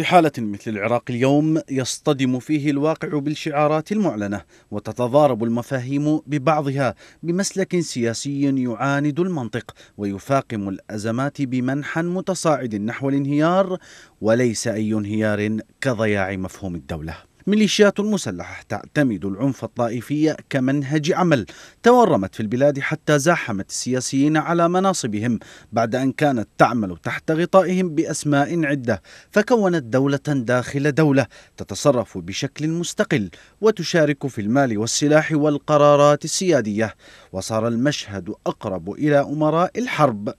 في حالة مثل العراق اليوم يصطدم فيه الواقع بالشعارات المعلنة وتتضارب المفاهيم ببعضها بمسلك سياسي يعاند المنطق ويفاقم الأزمات بمنحى متصاعد نحو الانهيار وليس أي انهيار كضياع مفهوم الدولة ميليشيات مسلحة تعتمد العنف الطائفي كمنهج عمل تورمت في البلاد حتى زاحمت السياسيين على مناصبهم بعد أن كانت تعمل تحت غطائهم بأسماء عدة فكونت دولة داخل دولة تتصرف بشكل مستقل وتشارك في المال والسلاح والقرارات السيادية وصار المشهد أقرب إلى أمراء الحرب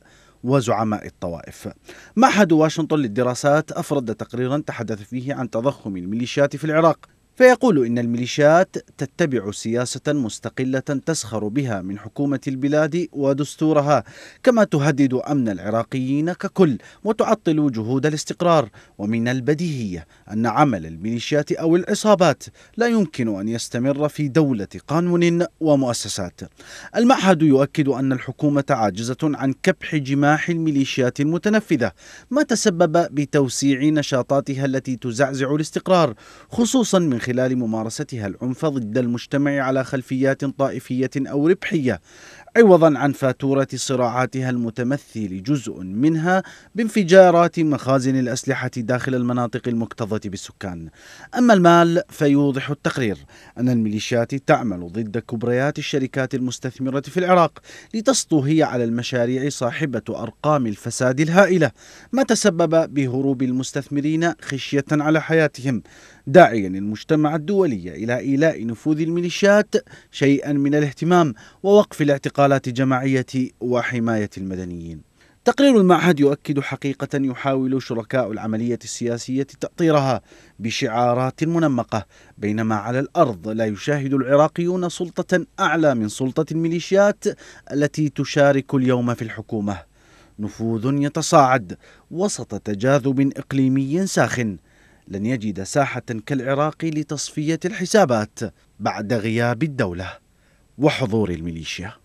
وزعماء الطوائف معهد واشنطن للدراسات أفرد تقريرا تحدث فيه عن تضخم الميليشيات في العراق فيقول إن الميليشيات تتبع سياسة مستقلة تسخر بها من حكومة البلاد ودستورها كما تهدد أمن العراقيين ككل وتعطل جهود الاستقرار ومن البديهية أن عمل الميليشيات أو العصابات لا يمكن أن يستمر في دولة قانون ومؤسسات المعهد يؤكد أن الحكومة عاجزة عن كبح جماح الميليشيات المتنفذة ما تسبب بتوسيع نشاطاتها التي تزعزع الاستقرار خصوصا من خلال خلال ممارستها العنف ضد المجتمع على خلفيات طائفية أو ربحية عوضا عن فاتورة صراعاتها المتمثل جزء منها بانفجارات مخازن الأسلحة داخل المناطق المكتظة بالسكان أما المال فيوضح التقرير أن الميليشيات تعمل ضد كبريات الشركات المستثمرة في العراق لتسطو هي على المشاريع صاحبة أرقام الفساد الهائلة ما تسبب بهروب المستثمرين خشية على حياتهم داعيا المجتمع الدولي إلى إيلاء نفوذ الميليشيات شيئا من الاهتمام ووقف الاعتقاد مقالات جماعية وحماية المدنيين تقرير المعهد يؤكد حقيقة يحاول شركاء العملية السياسية تأطيرها بشعارات منمقة بينما على الأرض لا يشاهد العراقيون سلطة أعلى من سلطة الميليشيات التي تشارك اليوم في الحكومة نفوذ يتصاعد وسط تجاذب إقليمي ساخن لن يجد ساحة كالعراق لتصفية الحسابات بعد غياب الدولة وحضور الميليشيا